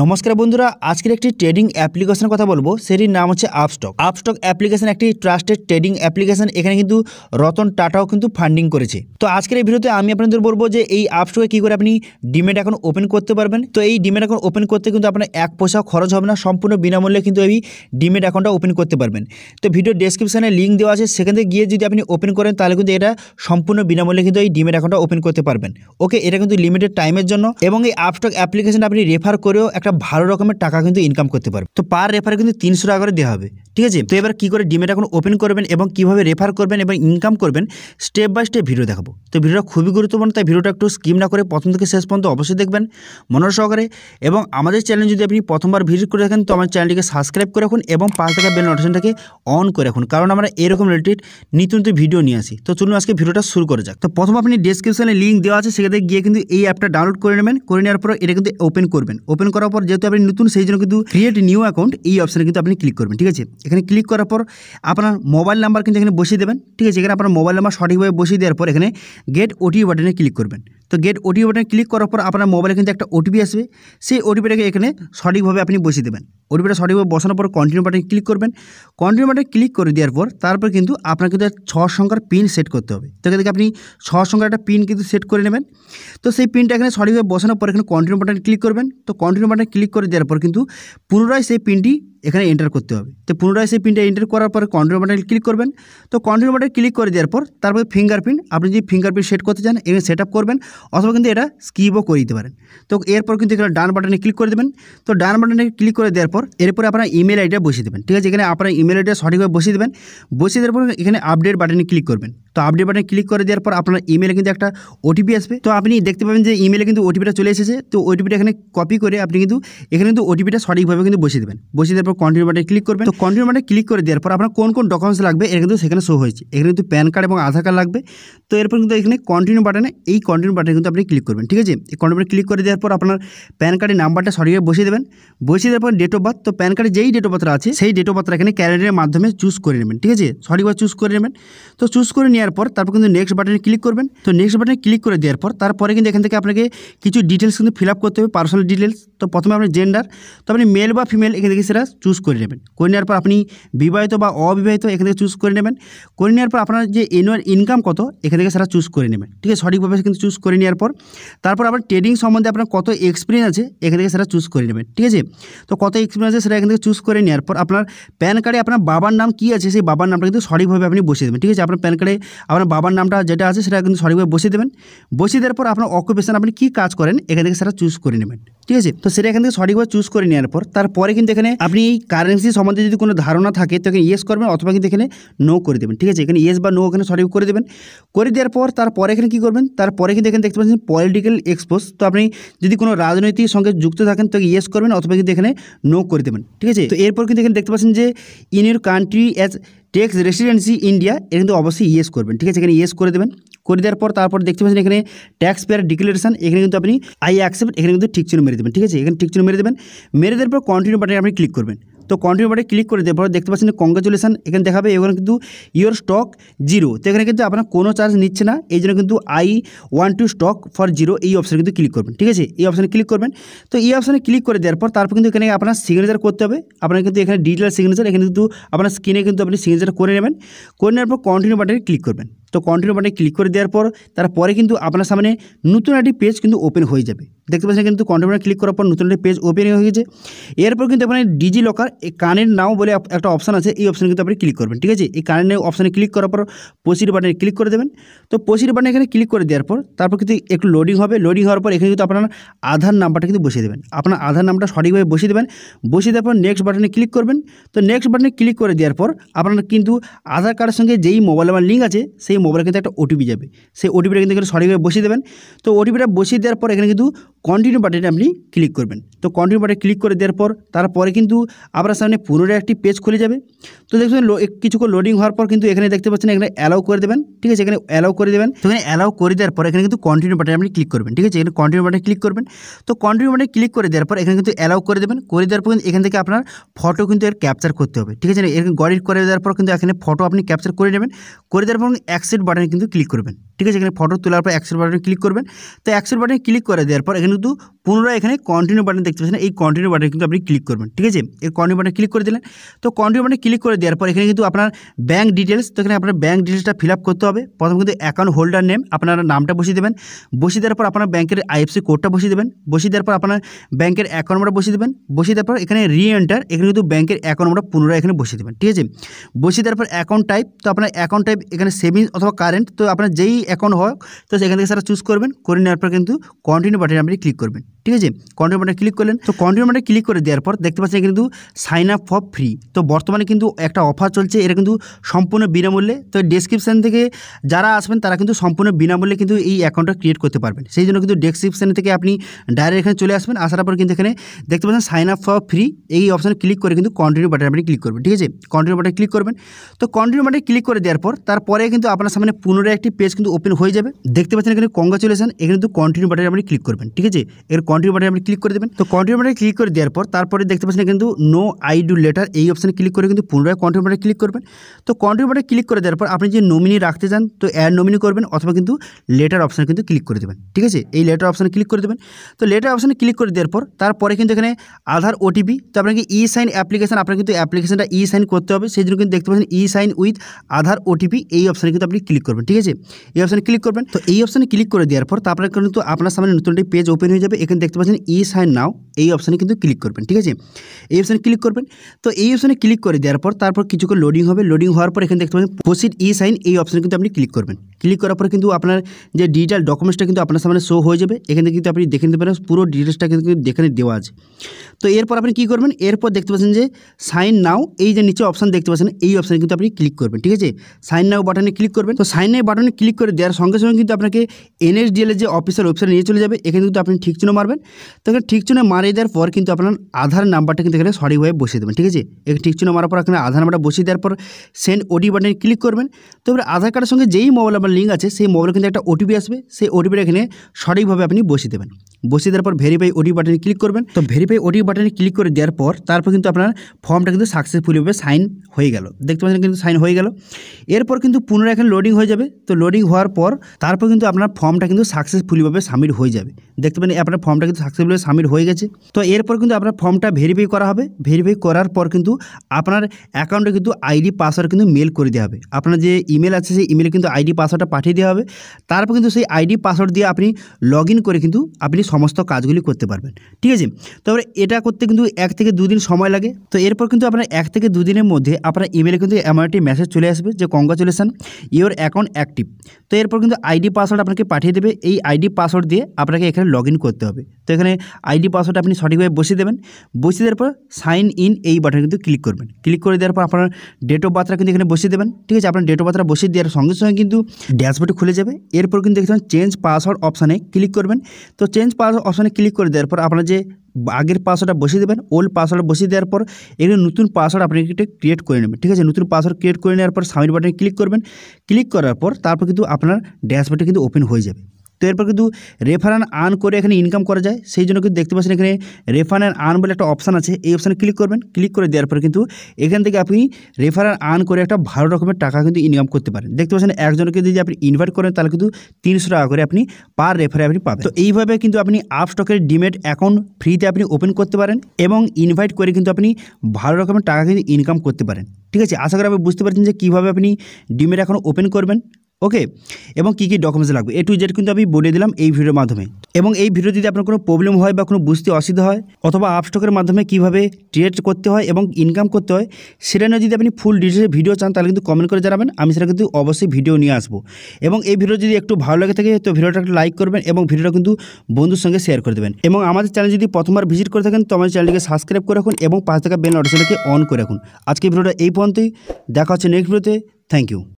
নমস্কার বন্ধুরা আজকের একটি ট্রেডিং অ্যাপ্লিকেশনের কথা বলবো সেটির নাম হচ্ছে আপস্টক আপস্টক অ্যাপ্লিকেশন একটি ট্রাস্টেড ট্রেডিং অ্যাপ্লিকেশন এখানে কিন্তু রতন টাটাও কিন্তু ফান্ডিং করেছে তো আজকের এই ভিডিওতে আমি আপনাদের বলবো যে এই আপস্টকে কী করে আপনি ডিমেট এখন ওপেন করতে পারবেন তো এই ডিমেট অ্যাকাউন্ট ওপেন করতে কিন্তু আপনার এক পয়সাও খরচ হবে না সম্পূর্ণ বিনামূল্যে কিন্তু এই ডিমেট অ্যাকাউন্টটা ওপেন করতে পারবেন তো ভিডিও ডিসক্রিপশানে লিঙ্ক দেওয়া আছে সেখান থেকে গিয়ে যদি আপনি ওপেন করেন তাহলে কিন্তু এটা সম্পূর্ণ বিনামূল্যে কিন্তু এই ডিমেট অ্যাকাউন্টটা ওপেন করতে পারবেন ওকে এটা কিন্তু লিমিটেড টাইমের জন্য এবং এই আপস্টক অ্যাপ্লিকেশনটা আপনি রেফার করেও একটা ভালো রকমের টাকা কিন্তু ইনকাম করতে পারবে তো পার রেফারে কিন্তু তিনশো টাকা করে দেওয়া হবে ঠিক আছে তো এবার কী করে ডিমেট এখন ওপেন করবেন এবং কিভাবে রেফার করবেন এবং ইনকাম করবেন স্টেপ বাই স্টেপ ভিডিও দেখাবো তো ভিডিওটা খুবই গুরুত্বপূর্ণ তাই ভিডিওটা একটু স্কিম না করে প্রথম থেকে শেষ পর্যন্ত অবশ্যই দেখবেন মনোর সহকারে এবং আমাদের চ্যানেল যদি আপনি প্রথমবার ভিজিট করে থাকেন তো আমার চ্যানেলটিকে সাবস্ক্রাইব করে রাখুন এবং পাঁচ টাকা বেল নোটিফিকেশনটাকে অন করে রাখুন কারণ আমরা এরকম রিলেটেড নিত্য নতুন ভিডিও নিয়ে আসি তো চলুন আজকে ভিডিওটা শুরু করে যাক তো প্রথম আপনি ডিসক্রিপশনে লিঙ্ক দেওয়া আছে সেখানে গিয়ে কিন্তু এই অ্যাপটা ডাউনলোড করে নেবেন করে নেওয়ার পর এটা কিন্তু ওপেন করবেন ওপেন করার করার পর যেহেতু আপনি নতুন সেই জন্য কিন্তু ক্রিয়েট নিউ অ্যাকাউন্ট এই অপশানে কিন্তু আপনি ক্লিক করবেন ঠিক আছে এখানে ক্লিক করার পর আপনার মোবাইল নাম্বার কিন্তু এখানে বসিয়ে দেবেন ঠিক আছে এখানে আপনার মোবাইল নাম্বার সঠিকভাবে বসিয়ে দেওয়ার পর এখানে গেট ওটি বাটনে ক্লিক করবেন তো গেট ওটিপি বাটনে ক্লিক করার পর আপনার মোবাইলে কিন্তু একটা ওটিপি আসবে সেই ওটিপিটাকে এখানে সঠিকভাবে আপনি বসিয়ে দেবেন ওটিপিটা সঠিকভাবে বসানোর পর কন্টিনিউ বাটনে ক্লিক করবেন কন্টিনিউ বাটনে ক্লিক করে দেওয়ার পর তারপর কিন্তু আপনার কিন্তু ছ সংখ্যার পিন সেট করতে হবে তো এখান থেকে আপনি ছ সংখ্যার একটা পিন কিন্তু সেট করে নেবেন তো সেই পিনটা এখানে সঠিকভাবে বসানোর পর এখানে কন্টিনিউ বাটনে ক্লিক করবেন তো কন্টিনিউ বাটনে ক্লিক করে দেওয়ার পর কিন্তু পুনরায় সেই পিনটি এখানে এন্টার করতে হবে তো পুনরায় সেই পিনটা এন্টার করার পর কন্ট্রোল বাটনে ক্লিক করবেন তো কন্ট্রোল বাটনে ক্লিক করে দেওয়ার পর তারপরে ফিঙ্গারপ্রিন্ট আপনি যদি ফিঙ্গারপ্রিন্ট সেট করতে চান এবং সেট আপ করবেন অথবা কিন্তু এটা স্কিপও করে দিতে পারেন তো এরপর কিন্তু এখানে ডান বাটনে ক্লিক করে দেবেন তো ডান বাটনে ক্লিক করে দেওয়ার পর এরপরে আপনার ইমেল আইডিটা বসিয়ে দেবেন ঠিক আছে এখানে আপনার ইমেল আইডিটা সঠিকভাবে বসিয়ে দেবেন বসিয়ে দেওয়ার পর এখানে আপডেট বাটনে ক্লিক করবেন তো আপডেট বাটনে ক্লিক করে দেওয়ার পর আপনার ইমেলে কিন্তু একটা ওটিপি আসবে তো আপনি দেখতে পাবেন যে ইমেলে কিন্তু ওটিপিটা চলে এসেছে তো ওটিপিটা এখানে কপি করে আপনি কিন্তু এখানে কিন্তু ওটিপিটা সঠিকভাবে কিন্তু বসিয়ে দেবেন বসিয়ে দেওয়ার পর কন্টিনিউ বাটনে ক্লিক করবেন তো কন্টিনিউ বাটনে ক্লিক করে দেওয়ার পর আপনার কোন কোন ডকুমেন্টস লাগবে এর কিন্তু সেখানে শো হয়েছে এখানে কিন্তু প্যান কার্ড এবং আধার কার্ড লাগবে তো এরপর কিন্তু এখানে কন্টিনিউ বাটনে এই কন্টিনিউ বাটনে কিন্তু আপনি ক্লিক করবেন ঠিক আছে এই কন্টিনিউ বাটনে ক্লিক করে দেওয়ার পর আপনার প্যান কার্ডের নাম্বারটা সঠিকভাবে বসিয়ে দেবেন বসিয়ে দেওয়ার পর ডেট অফ বার্থ তো প্যান কার্ডে যেই ডেট অফ বার্থ আছে সেই ডেট অফ বার্থ এখানে ক্যালেন্ডারের মাধ্যমে চুজ করে নেবেন ঠিক আছে সঠিকভাবে চুজ করে নেবেন তো চুজ করে নেওয়ার পর তারপর কিন্তু নেক্সট বাটনে ক্লিক করবেন তো নেক্সট বাটনে ক্লিক করে দেওয়ার পর তারপরে কিন্তু এখান থেকে আপনাকে কিছু ডিটেলস কিন্তু ফিল করতে হবে পার্সোনাল ডিটেলস তো প্রথমে আপনার জেন্ডার তো আপনি মেল বা ফিমেল এখান থেকে সেটা চুজ করে নেবেন করে নেওয়ার পর আপনি বিবাহিত বা অবিবাহিত এখান থেকে চুজ করে নেবেন করে নেওয়ার পর আপনার যে এনুয়াল ইনকাম কত এখান থেকে সেটা চুজ করে নেবেন ঠিক আছে সঠিকভাবে কিন্তু চুজ করে নেওয়ার পর তারপর আপনার ট্রেডিং সম্বন্ধে আপনার কত এক্সপিরিয়েন্স আছে এখান থেকে সেটা চুজ করে নেবেন ঠিক আছে তো কত এক্সপিরিয়েন্স আছে সেটা এখান থেকে চুজ করে নেওয়ার পর আপনার প্যান কার্ডে আপনার বাবার নাম কী আছে সেই বাবার নামটা কিন্তু সঠিকভাবে আপনি বসিয়ে দেবেন ঠিক আছে আপনার প্যান কার্ডে আপনার বাবার নামটা যেটা আছে সেটা কিন্তু সঠিকভাবে বসিয়ে দেবেন বসিয়ে দেওয়ার পর আপনার অকুপেশান আপনি কী কাজ করেন এখান থেকে সেটা চুজ করে নেবেন ঠিক আছে তো সেটা এখান থেকে সঠিকভাবে চুজ করে নেওয়ার পর তারপরে কিন্তু এখানে আপনি এই কারেন্সি সম্বন্ধে যদি কোনো ধারণা থাকে তো এখানে ইয়েস করবেন অথবা কিন্তু এখানে নো করে দেবেন ঠিক আছে এখানে ইয়েস বা নো এখানে সঠিক করে দেবেন করে দেওয়ার পর তারপরে এখানে কী করবেন তারপরে কিন্তু এখানে দেখতে পাচ্ছেন পলিটিক্যাল এক্সপোজ তো আপনি যদি কোনো রাজনৈতিক সঙ্গে যুক্ত থাকেন তো ইয়েস করবেন অথবা কিন্তু এখানে নো করে দেবেন ঠিক আছে তো এরপর কিন্তু এখানে দেখতে পাচ্ছেন যে in your country as tax residency India এটা কিন্তু অবশ্যই ইয়েস করবেন ঠিক আছে এখানে ইয়েস করে দেবেন কোর্ডার পর তারপর দেখতে পাচ্ছেন এখানে ট্যাক্স পেয়ার ডিক্লারেশন এখানে কিন্তু আপনি আই অ্যাকসেপ্ট এখানে কিন্তু ঠিক চিহ্ন মেরে দিবেন ঠিক আছে এখানে ঠিক চিহ্ন মেরে দিবেন মেরে দেওয়ার পর কন্টিনিউ বাটনে আপনি ক্লিক করবেন তো কন্টিনিউ বাটনে ক্লিক করে দেওয়ার পর দেখতে পাচ্ছেন কনগ্রাচুলেশন এখানে দেখাবে ইওর স্টক জিরো সেখানে কিন্তু আপনার কোনো চার্জ নিচ্ছে না এইজন্য কিন্তু I want to stock for zero এই অপশন কিন্তু ক্লিক করবেন ঠিক আছে এই অপশনে ক্লিক করবেন তো এই অপশনে ক্লিক করে দেওয়ার পর তারপর কিন্তু এখানে আপনাকে সিগনেচার করতে হবে আপনাকে কিন্তু এখানে ডিজিটাল সিগনেচার এখানে কিন্তু আপনি স্ক্রিনে কিন্তু আপনি সিগনেচার করে নেবেন করার পর কন্টিনিউ বাটনে ক্লিক করবেন তো কন্টিনিউ বাটনে ক্লিক করে দেওয়ার পর তারপরে কিন্তু আপনার সামনে নতুন একটি পেজ কিন্তু ওপেন হয়ে যাবে দেখতে পাচ্ছেন কিন্তু কন্টিনিউ বাটনে ক্লিক করার পর নতুন একটি পেজ ওপেন হয়ে গেছে এরপর কিন্তু আপনার ডিজি লকার এই কানের নাও বলে একটা অপশান আছে এই অপশানে কিন্তু আপনি ক্লিক করবেন ঠিক আছে এই কানের অপশানে ক্লিক করার পর পসির বাটনে ক্লিক করে দেবেন তো পসির বাটনে এখানে ক্লিক করে দেওয়ার পর তারপর কিন্তু একটু লোডিং হবে লোডিং হওয়ার পর এখানে কিন্তু আপনার আধার নাম্বারটা কিন্তু বসিয়ে দেবেন আপনার আধার নাম্বারটা সঠিকভাবে বসিয়ে দেবেন বসিয়ে দেওয়ার পর নেক্সট বাটনে ক্লিক করবেন তো নেক্সট বাটনে ক্লিক করে দেওয়ার পর আপনার কিন্তু আধার কার্ডের সঙ্গে যেই মোবাইল নাম্বার লিঙ্ক আছে সেই মোবাইলে কিন্তু একটা ওটিপি যাবে সেই ওটিপিটা কিন্তু এখানে সঠিকভাবে বসিয়ে দেবেন তো ওটিপিটা বসিয়ে দেওয়ার পর এখানে কিন্তু কন্টিনিউ বাটনে আপনি ক্লিক করবেন তো কন্টিনিউ বাটনে ক্লিক করে দেওয়ার পর তারপরে কিন্তু আপনার সামনে পুনরায় একটি পেজ খুলে যাবে তো দেখবেন কিছুক্ষণ লোডিং হওয়ার পর কিন্তু এখানে দেখতে পাচ্ছেন এখানে অ্যালাউ করে দেবেন ঠিক আছে এখানে অ্যালাউ করে দেবেন তো এখানে অ্যালাউ করে দেওয়ার পর এখানে কিন্তু কন্টিনিউ বাটনে আপনি ক্লিক করবেন ঠিক আছে এখানে কন্টিনিউ বাটনে ক্লিক করবেন তো কন্টিনিউ বাটনে ক্লিক করে দেওয়ার পর এখানে কিন্তু অ্যালাউ করে দেবেন করে দেওয়ার পর কিন্তু এখান থেকে আপনার ফটো কিন্তু এর ক্যাপচার করতে হবে ঠিক আছে এরকম গড়ির করে দেওয়ার পর কিন্তু এখানে ফটো আপনি ক্যাপচার করে নেবেন করে দেওয়ার পর অ্যাক্সেট বাটনে কিন্তু ক্লিক করবেন ঠিক আছে এখানে ফটো তোলার পর অ্যাক্সেট বাটনে ক্লিক করবেন তো অ্যাক্সেট বাটনে ক্লিক করে দেওয়ার পর এখানে do পুনরায় এখানে কন্টিনিউ বাটন দেখতে পাচ্ছেন এই কন্টিনিউ বাটনে কিন্তু আপনি ক্লিক করবেন ঠিক আছে এই কন্টিনিউ বাটনে ক্লিক করে দিলেন তো কন্টিনিউ বাটনে ক্লিক করে দেওয়ার পর এখানে কিন্তু আপনার ব্যাঙ্ক ডিটেলস তো এখানে আপনার ব্যাঙ্ক ডিটেলসটা ফিল আপ করতে হবে প্রথম কিন্তু অ্যাকাউন্ট হোল্ডার নেম আপনার নামটা বসিয়ে দেবেন বসিয়ে দেওয়ার পর আপনার ব্যাঙ্কের আইএফসি কোডটা বসিয়ে দেবেন বসিয়ে দেওয়ার পর আপনার ব্যাঙ্কের অ্যাকাউন্ট নাম্বার বসিয়ে দেবেন বসিয়ে দেওয়ার পর এখানে রি এন্টার এখানে কিন্তু ব্যাঙ্কের অ্যাকাউন্ট নাম্বার পুনরায় এখানে বসিয়ে দেবেন ঠিক আছে বসিয়ে দেওয়ার পর অ্যাকাউন্ট টাইপ তো আপনার অ্যাকাউন্ট টাইপ এখানে সেভিংস অথবা কারেন্ট তো আপনার যেই অ্যাকাউন্ট হোক তো সেখান থেকে সেটা চুজ করবেন করে নেওয়ার পর কিন্তু কন্টিনিউ বাটনে আপনি ক্লিক করবেন ঠিক আছে কন্টিনিউ বাটনে ক্লিক করলেন তো কন্টিনিউ বাটনে ক্লিক করে দেওয়ার পর দেখতে পাচ্ছেন কিন্তু সাইন আপ ফর ফ্রি তো বর্তমানে কিন্তু একটা অফার চলছে এটা কিন্তু সম্পূর্ণ বিনামূল্যে তো ডেসক্রিপশান থেকে যারা আসবেন তারা কিন্তু সম্পূর্ণ বিনামূল্যে কিন্তু এই অ্যাকাউন্টটা ক্রিয়েট করতে পারবেন সেই জন্য কিন্তু ডেসক্রিপশান থেকে আপনি ডাইরেক্ট এখানে চলে আসবেন আসার পর কিন্তু এখানে দেখতে পাচ্ছেন সাইন আপ ফর ফ্রি এই অপশানে ক্লিক করে কিন্তু কন্টিনিউ বাটনে আপনি ক্লিক করবেন ঠিক আছে কন্টিনিউ বাটনে ক্লিক করবেন তো কন্টিনিউ বাটনে ক্লিক করে দেওয়ার পর তারপরে কিন্তু আপনার সামনে পুনরায় একটি পেজ কিন্তু ওপেন হয়ে যাবে দেখতে পাচ্ছেন এখানে কংগ্রাচুলেশন এখানে কিন্তু কন্টিনিউ বাটনে আপনি ক্লিক করবেন ঠিক আছে এর কন্টিনিউ বাটনে আপনি ক্লিক করে দিবেন তো কন্টিনিউ বাটনে ক্লিক করে দেওয়ার পর তারপরে দেখতে পাচ্ছেন কিন্তু নো আই ডু লেটার এই অপশন ক্লিক করে কিন্তু পুনরায় কন্টিনিউ বাটনে ক্লিক করবেন তো কন্টিনিউ বাটনে ক্লিক করে দেওয়ার পর আপনি যে নমিনি রাখতে চান তো এর নমিনি করবেন অথবা কিন্তু লেটার অপশন কিন্তু ক্লিক করে দিবেন ঠিক আছে এই লেটার অপশনে ক্লিক করে দিবেন তো লেটার অপশনে ক্লিক করে দেওয়ার পর তারপরে কিন্তু এখানে আধার ওটিপি তো আপনাকে ই সাইন অ্যাপ্লিকেশন আপনাকে কিন্তু অ্যাপ্লিকেশনটা ই সাইন করতে হবে সেইজন্য কিন্তু দেখতে পাচ্ছেন e sign with Aadhaar OTP এই অপশন এ কিন্তু আপনি ক্লিক করবেন ঠিক আছে এই অপশনে ক্লিক করবেন তো এই অপশনে ক্লিক করে দেওয়ার পর তারপরে কিন্তু আপনার সামনে নতুন একটা পেজ ওপেন হয়ে যাবে দেখতে পাচ্ছেন ই সাইন নাও এই অপশানে কিন্তু ক্লিক করবেন ঠিক আছে এই অপশানে ক্লিক করবেন তো এই অপশানে ক্লিক করে দেওয়ার পর তারপর কিছুক্ষণ লোডিং হবে লোডিং হওয়ার পর এখানে দেখতে পাচ্ছেন প্রসিড ই সাইন এই অপশানে কিন্তু আপনি ক্লিক করবেন ক্লিক করার পর কিন্তু আপনার যে ডিজিটাল ডকুমেন্টসটা কিন্তু আপনার সামনে শো হয়ে যাবে এখানে কিন্তু আপনি দেখে নিতে পারেন পুরো ডিটেলসটা কিন্তু এখানে দেওয়া আছে তো এরপর আপনি কী করবেন এরপর দেখতে পাচ্ছেন যে সাইন নাও এই যে নিচে অপশান দেখতে পাচ্ছেন এই অপশানে কিন্তু আপনি ক্লিক করবেন ঠিক আছে সাইন নাও বাটনে ক্লিক করবেন তো সাইন নাও বাটনে ক্লিক করে দেওয়ার সঙ্গে সঙ্গে কিন্তু আপনাকে এনএসডিএলের যে অফিসিয়াল ওয়েবসাইট নিয়ে চলে যাবে এখানে কিন্তু আপনি ঠিক চিহ্ন মারবেন পারবেন তো এখানে ঠিক চিহ্ন মারিয়ে দেওয়ার পর কিন্তু আপনার আধার নাম্বারটা কিন্তু এখানে সঠিকভাবে বসিয়ে দেবেন ঠিক আছে এখানে ঠিক চিহ্ন মারার পর এখানে আধার নাম্বারটা বসিয়ে দেওয়ার পর সেন্ড ওটি বাটনে ক্লিক করবেন তো এবার আধার কার্ডের সঙ্গে যেই মোবাইল আপনার লিঙ্ক আছে সেই মোবাইলে কিন্তু একটা ওটিপি আসবে সেই ওটিপিটা এখানে সঠিকভাবে আপনি বসিয়ে দেবেন বসিয়ে দেওয়ার পর ভেরিফাই ওটি বাটনে ক্লিক করবেন তো ভেরিফাই ওটি বাটনে ক্লিক করে দেওয়ার পর তারপর কিন্তু আপনার ফর্মটা কিন্তু সাকসেসফুলিভাবে সাইন হয়ে গেল দেখতে পাচ্ছেন কিন্তু সাইন হয়ে গেল এরপর কিন্তু পুনরায় এখানে লোডিং হয়ে যাবে তো লোডিং হওয়ার পর তারপর কিন্তু আপনার ফর্মটা কিন্তু সাকসেসফুলিভাবে সাবমিট হয়ে যাবে দেখতে পারেন আপনার ফর্ম ফর্মটা কিন্তু সাকসেসফুলি সাবমিট হয়ে গেছে তো এরপর কিন্তু আপনার ফর্মটা ভেরিফাই করা হবে ভেরিফাই করার পর কিন্তু আপনার অ্যাকাউন্টে কিন্তু আইডি পাসওয়ার্ড কিন্তু মেল করে দেওয়া হবে আপনার যে ইমেল আছে সেই ইমেলে কিন্তু আইডি পাসওয়ার্ডটা পাঠিয়ে দেওয়া হবে তারপর কিন্তু সেই আইডি পাসওয়ার্ড দিয়ে আপনি লগ করে কিন্তু আপনি সমস্ত কাজগুলি করতে পারবেন ঠিক আছে তবে এটা করতে কিন্তু এক থেকে দুদিন সময় লাগে তো এরপর কিন্তু আপনার এক থেকে দুদিনের মধ্যে আপনার ইমেলে কিন্তু এমন একটি মেসেজ চলে আসবে যে কংগ্রাচুলেশন ইউর অ্যাকাউন্ট অ্যাক্টিভ তো এরপর কিন্তু আইডি পাসওয়ার্ড আপনাকে পাঠিয়ে দেবে এই আইডি পাসওয়ার্ড দিয়ে আপনাকে এখানে লগ করতে হবে তো এখানে আইডি পাসওয়ার্ড আপনি সঠিকভাবে বসিয়ে দেবেন বসিয়ে দেওয়ার পর সাইন ইন এই বাটনে কিন্তু ক্লিক করবেন ক্লিক করে দেওয়ার পর আপনার ডেট অফ বার্থটা কিন্তু এখানে বসিয়ে দেবেন ঠিক আছে আপনার ডেট অফ বার্থটা বসিয়ে দেওয়ার সঙ্গে সঙ্গে কিন্তু ড্যাশবোর্ডে খুলে যাবে এরপর কিন্তু দেখতে চেঞ্জ পাসওয়ার্ড অপশানে ক্লিক করবেন তো চেঞ্জ পাসওয়ার্ড অপশানে ক্লিক করে দেওয়ার পর আপনার যে আগের পাসওয়ার্ডটা বসিয়ে দেবেন ওল্ড পাসওয়ার্ড বসিয়ে দেওয়ার পর এগুলো নতুন পাসওয়ার্ড আপনি এটা ক্রিয়েট করে নেবেন ঠিক আছে নতুন পাসওয়ার্ড ক্রিয়েট করে নেওয়ার পর সাবমিট বাটনে ক্লিক করবেন ক্লিক করার পর তারপর কিন্তু আপনার ড্যাশবোর্ডটা কিন্তু ওপেন হয়ে যাবে তো এরপর কিন্তু রেফার অ্যান্ড আর্ন করে এখানে ইনকাম করা যায় সেই জন্য কিন্তু দেখতে পাচ্ছেন এখানে রেফার অ্যান্ড আর্ন বলে একটা অপশান আছে এই অপশানে ক্লিক করবেন ক্লিক করে দেওয়ার পরে কিন্তু এখান থেকে আপনি রেফার অ্যান্ড আর্ন করে একটা ভালো রকমের টাকা কিন্তু ইনকাম করতে পারেন দেখতে পাচ্ছেন একজনকে যদি আপনি ইনভাইট করেন তাহলে কিন্তু তিনশো টাকা করে আপনি পার রেফারে আপনি পাবেন তো এইভাবে কিন্তু আপনি আপস্টকের ডিমেট অ্যাকাউন্ট ফ্রিতে আপনি ওপেন করতে পারেন এবং ইনভাইট করে কিন্তু আপনি ভালো রকমের টাকা কিন্তু ইনকাম করতে পারেন ঠিক আছে আশা করি আপনি বুঝতে পারছেন যে কীভাবে আপনি ডিমেট এখন ওপেন করবেন ওকে এবং কী কী ডকুমেন্টস লাগবে এ টু জেড কিন্তু আমি বলে দিলাম এই ভিডিওর মাধ্যমে এবং এই ভিডিও যদি আপনার কোনো প্রবলেম হয় বা কোনো বুঝতে অসুবিধা হয় অথবা আপস্টকের মাধ্যমে কিভাবে ট্রেড করতে হয় এবং ইনকাম করতে হয় সেটা নিয়ে যদি আপনি ফুল ডিটেলসে ভিডিও চান তাহলে কিন্তু কমেন্ট করে জানাবেন আমি সেটা কিন্তু অবশ্যই ভিডিও নিয়ে আসবো এবং এই ভিডিও যদি একটু ভালো লাগে থাকে তো ভিডিওটা একটা লাইক করবেন এবং ভিডিওটা কিন্তু বন্ধুর সঙ্গে শেয়ার করে দেবেন এবং আমাদের চ্যানেল যদি প্রথমবার ভিজিট করে থাকেন তো আমাদের চ্যানেলটিকে সাবস্ক্রাইব করে রাখুন এবং পাঁচ টাকা বেল নোটিফিকেশনকে অন করে রাখুন আজকে ভিডিওটা এই পর্যন্তই দেখা হচ্ছে নেক্সট ভিডিওতে থ্যাংক ইউ